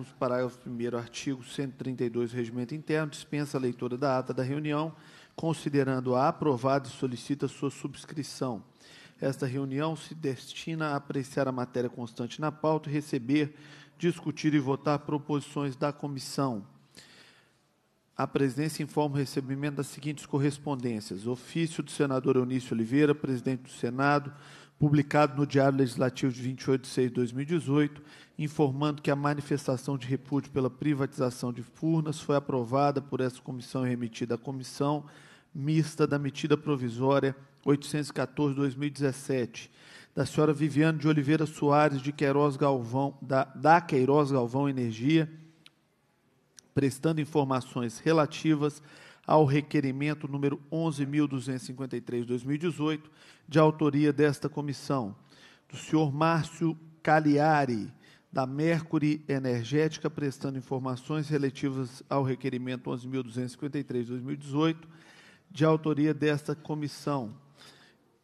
Nos parágrafo 1 artigo 132 do Regimento Interno, dispensa a leitura da ata da reunião, considerando-a aprovada e solicita sua subscrição. Esta reunião se destina a apreciar a matéria constante na pauta e receber, discutir e votar proposições da comissão a Presidência informa o recebimento das seguintes correspondências: ofício do senador Eunício Oliveira, presidente do Senado, publicado no Diário Legislativo de 28 de 6 de 2018, informando que a manifestação de repúdio pela privatização de Furnas foi aprovada por essa comissão e remetida à comissão mista da Metida provisória 814/2017 da senhora Viviane de Oliveira Soares de Queiroz Galvão da, da Queiroz Galvão Energia prestando informações relativas ao requerimento número 11.253-2018, de autoria desta comissão, do senhor Márcio Cagliari, da Mercury Energética, prestando informações relativas ao requerimento 11.253-2018, de autoria desta comissão.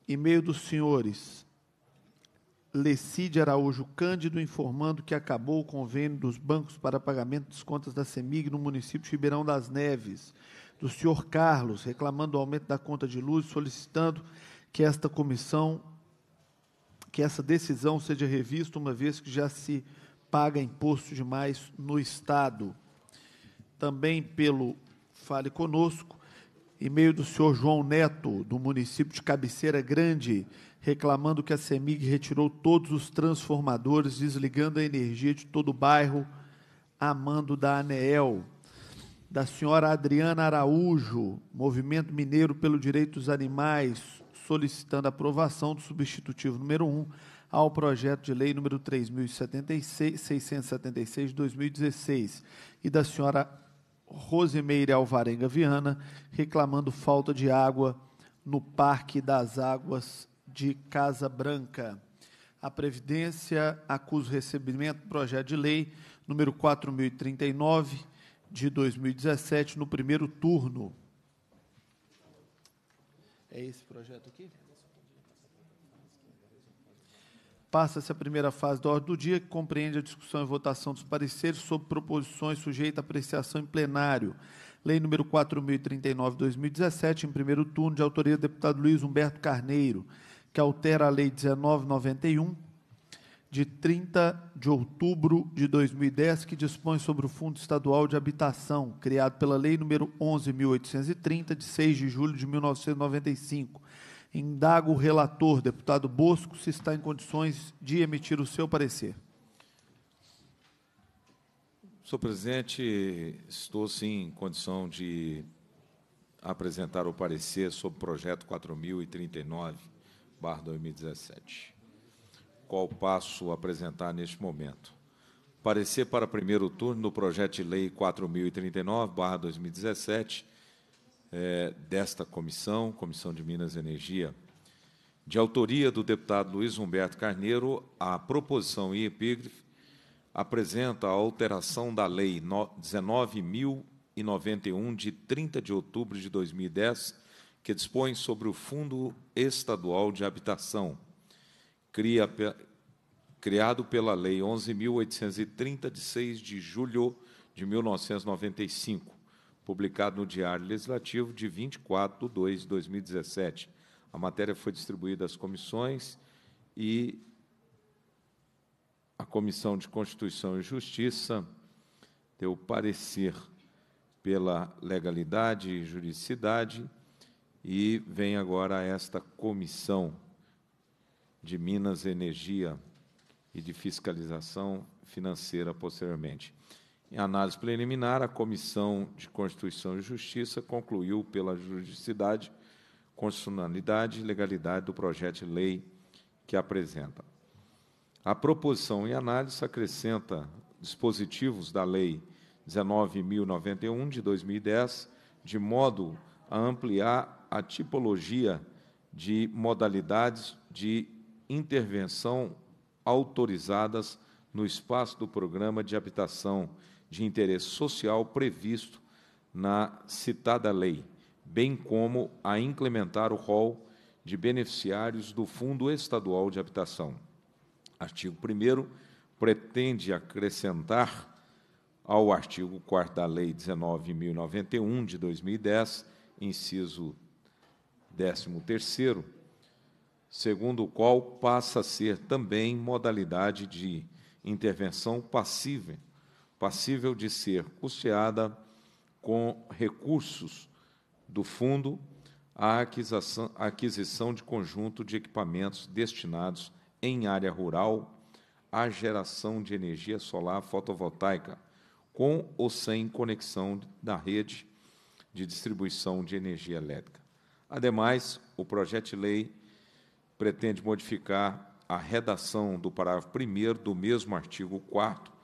E-mail dos senhores Lecide Araújo Cândido informando que acabou o convênio dos bancos para pagamento das contas da CEMIG no município de Ribeirão das Neves. Do senhor Carlos, reclamando o aumento da conta de luz, solicitando que esta comissão, que essa decisão seja revista, uma vez que já se paga imposto demais no Estado. Também pelo Fale Conosco, e meio do senhor João Neto, do município de Cabeceira Grande, reclamando que a CEMIG retirou todos os transformadores, desligando a energia de todo o bairro, a mando da ANEEL. Da senhora Adriana Araújo, Movimento Mineiro pelo Direito dos Animais, solicitando aprovação do substitutivo número 1 ao projeto de lei número 3676 de 2016 e da senhora Rosemeire Alvarenga Viana, reclamando falta de água no Parque das Águas de Casa Branca. A Previdência acusa o recebimento do projeto de lei número 4039 de 2017 no primeiro turno. É esse projeto aqui? Passa-se a primeira fase da ordem do dia, que compreende a discussão e votação dos pareceres sobre proposições sujeitas à apreciação em plenário. Lei número 4.039/2017, em primeiro turno, de autoria do deputado Luiz Humberto Carneiro, que altera a Lei 1991, de 30 de outubro de 2010, que dispõe sobre o Fundo Estadual de Habitação, criado pela Lei número 11.830, de 6 de julho de 1995 Indago o relator, deputado Bosco, se está em condições de emitir o seu parecer. Senhor presidente, estou sim em condição de apresentar o parecer sobre o projeto 4039/2017. Qual passo apresentar neste momento? Parecer para primeiro turno no projeto de lei 4039/2017 é, desta comissão, Comissão de Minas e Energia, de autoria do deputado Luiz Humberto Carneiro, a proposição em epígrafe apresenta a alteração da Lei 19.091, de 30 de outubro de 2010, que dispõe sobre o Fundo Estadual de Habitação, cria, criado pela Lei 11.830, de 6 de julho de 1995 publicado no Diário Legislativo de 24 de 2 de 2017. A matéria foi distribuída às comissões e a Comissão de Constituição e Justiça deu parecer pela legalidade e juridicidade e vem agora esta comissão de Minas Energia e de Fiscalização Financeira posteriormente. Em análise preliminar, a Comissão de Constituição e Justiça concluiu pela juridicidade, constitucionalidade e legalidade do projeto de lei que apresenta. A proposição em análise acrescenta dispositivos da Lei 19.091 de 2010, de modo a ampliar a tipologia de modalidades de intervenção autorizadas no espaço do programa de habitação de interesse social previsto na citada lei, bem como a incrementar o rol de beneficiários do Fundo Estadual de Habitação. Artigo 1 pretende acrescentar ao artigo 4 da Lei 19.091 de 2010, inciso 13 segundo o qual passa a ser também modalidade de intervenção passiva passível de ser custeada com recursos do fundo a aquisição, aquisição de conjunto de equipamentos destinados em área rural à geração de energia solar fotovoltaica, com ou sem conexão da rede de distribuição de energia elétrica. Ademais, o projeto de lei pretende modificar a redação do parágrafo 1 do mesmo artigo 4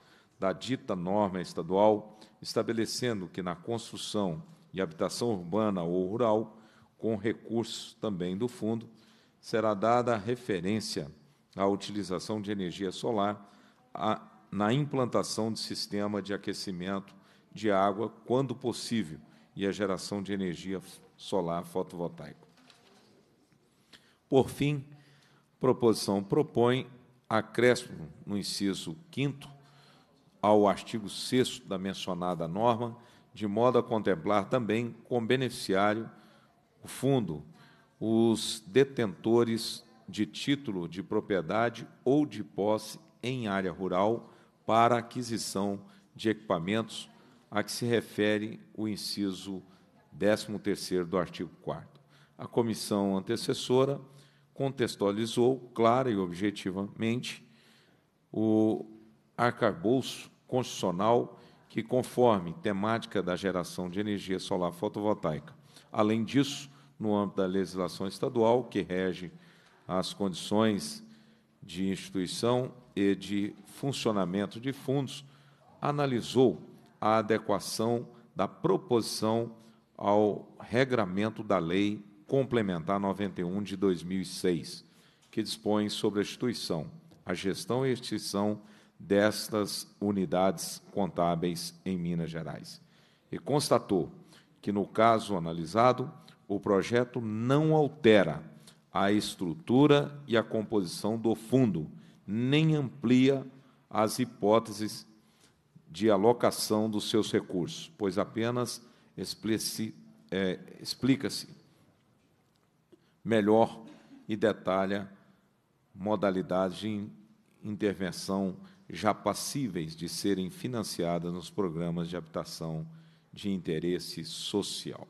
da dita norma estadual, estabelecendo que na construção e habitação urbana ou rural, com recursos também do fundo, será dada referência à utilização de energia solar a, na implantação de sistema de aquecimento de água quando possível e a geração de energia solar fotovoltaica. Por fim, a proposição propõe acréscimo no inciso 5 ao artigo 6 da mencionada norma, de modo a contemplar também, com beneficiário, o fundo, os detentores de título de propriedade ou de posse em área rural para aquisição de equipamentos a que se refere o inciso 13º do artigo 4 A comissão antecessora contextualizou clara e objetivamente o arcabouço constitucional que conforme temática da geração de energia solar fotovoltaica. Além disso, no âmbito da legislação estadual, que rege as condições de instituição e de funcionamento de fundos, analisou a adequação da proposição ao regramento da Lei Complementar 91 de 2006, que dispõe sobre a instituição, a gestão e a extinção destas unidades contábeis em Minas Gerais e constatou que, no caso analisado, o projeto não altera a estrutura e a composição do fundo, nem amplia as hipóteses de alocação dos seus recursos, pois apenas é, explica-se melhor e detalha modalidades de intervenção já passíveis de serem financiadas nos programas de habitação de interesse social.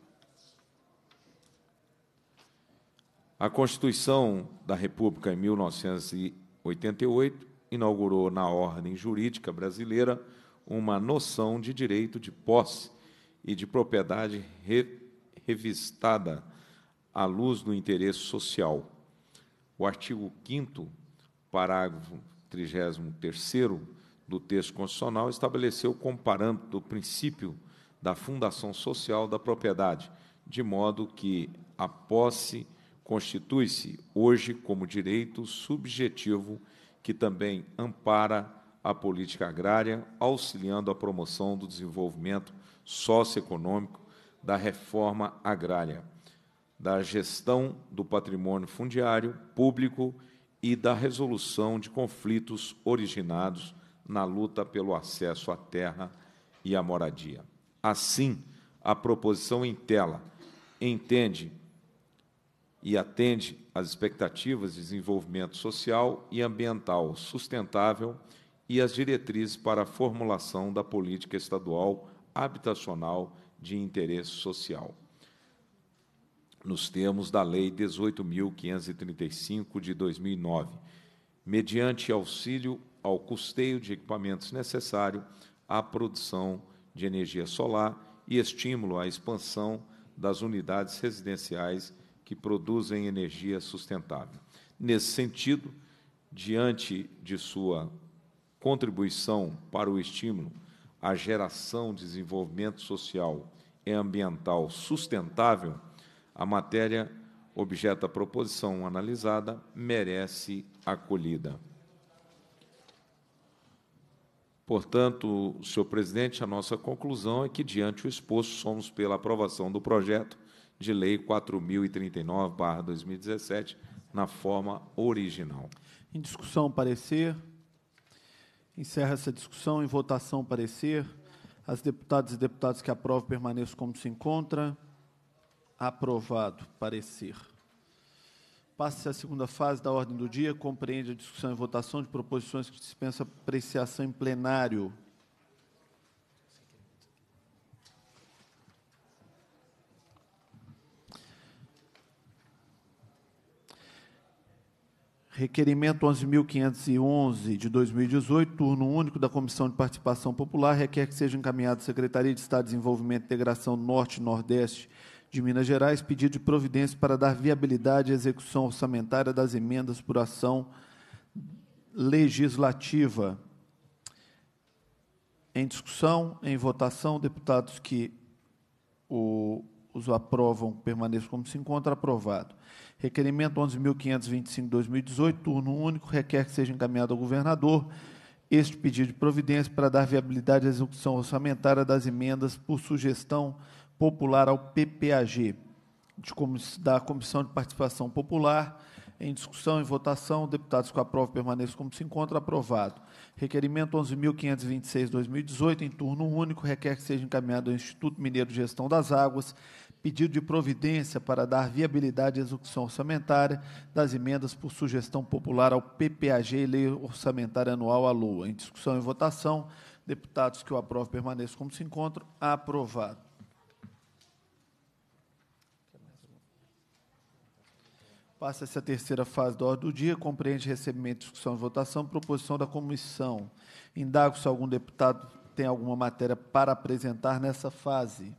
A Constituição da República, em 1988, inaugurou na ordem jurídica brasileira uma noção de direito de posse e de propriedade re revistada à luz do interesse social. O artigo 5 parágrafo 33º do texto constitucional, estabeleceu o parâmetro o princípio da fundação social da propriedade, de modo que a posse constitui-se hoje como direito subjetivo que também ampara a política agrária, auxiliando a promoção do desenvolvimento socioeconômico, da reforma agrária, da gestão do patrimônio fundiário público e da resolução de conflitos originados na luta pelo acesso à terra e à moradia. Assim, a proposição em tela entende e atende às expectativas de desenvolvimento social e ambiental sustentável e as diretrizes para a formulação da política estadual habitacional de interesse social nos termos da Lei 18.535 de 2009, mediante auxílio ao custeio de equipamentos necessário à produção de energia solar e estímulo à expansão das unidades residenciais que produzem energia sustentável. Nesse sentido, diante de sua contribuição para o estímulo à geração de desenvolvimento social e ambiental sustentável, a matéria, objeto da proposição analisada, merece acolhida. Portanto, senhor presidente, a nossa conclusão é que, diante o exposto, somos pela aprovação do projeto de lei 4039/2017 na forma original. Em discussão, parecer. Encerra essa discussão. Em votação, parecer. As deputadas e deputados que aprovam permaneçam como se encontra. Aprovado. Parecer. Passa-se a segunda fase da ordem do dia, compreende a discussão e votação de proposições que dispensa apreciação em plenário. Requerimento 11.511 de 2018, turno único da Comissão de Participação Popular, requer que seja encaminhado à Secretaria de Estado de Desenvolvimento e Integração Norte-Nordeste e de Minas Gerais, pedido de providência para dar viabilidade à execução orçamentária das emendas por ação legislativa. Em discussão, em votação, deputados que o, os aprovam permaneçam como se encontra aprovado. Requerimento 11.525-2018, turno único, requer que seja encaminhado ao governador este pedido de providência para dar viabilidade à execução orçamentária das emendas por sugestão Popular ao PPAG, da Comissão de Participação Popular. Em discussão e votação, deputados que aprovam permaneçam como se encontra, aprovado. Requerimento 11.526-2018, em turno único, requer que seja encaminhado ao Instituto Mineiro de Gestão das Águas, pedido de providência para dar viabilidade à execução orçamentária das emendas por sugestão popular ao PPAG e Lei Orçamentária Anual à Lua Em discussão e votação, deputados que o aprovam permaneçam como se encontram, aprovado. Passa-se a terceira fase da ordem do dia, compreende recebimento, discussão e votação, proposição da comissão. Indago se algum deputado tem alguma matéria para apresentar nessa fase.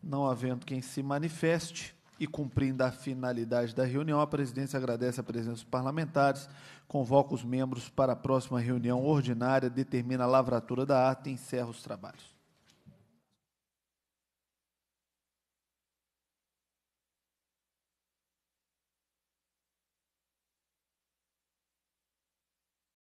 Não havendo quem se manifeste e cumprindo a finalidade da reunião, a presidência agradece a presença dos parlamentares, convoca os membros para a próxima reunião ordinária, determina a lavratura da ata e encerra os trabalhos.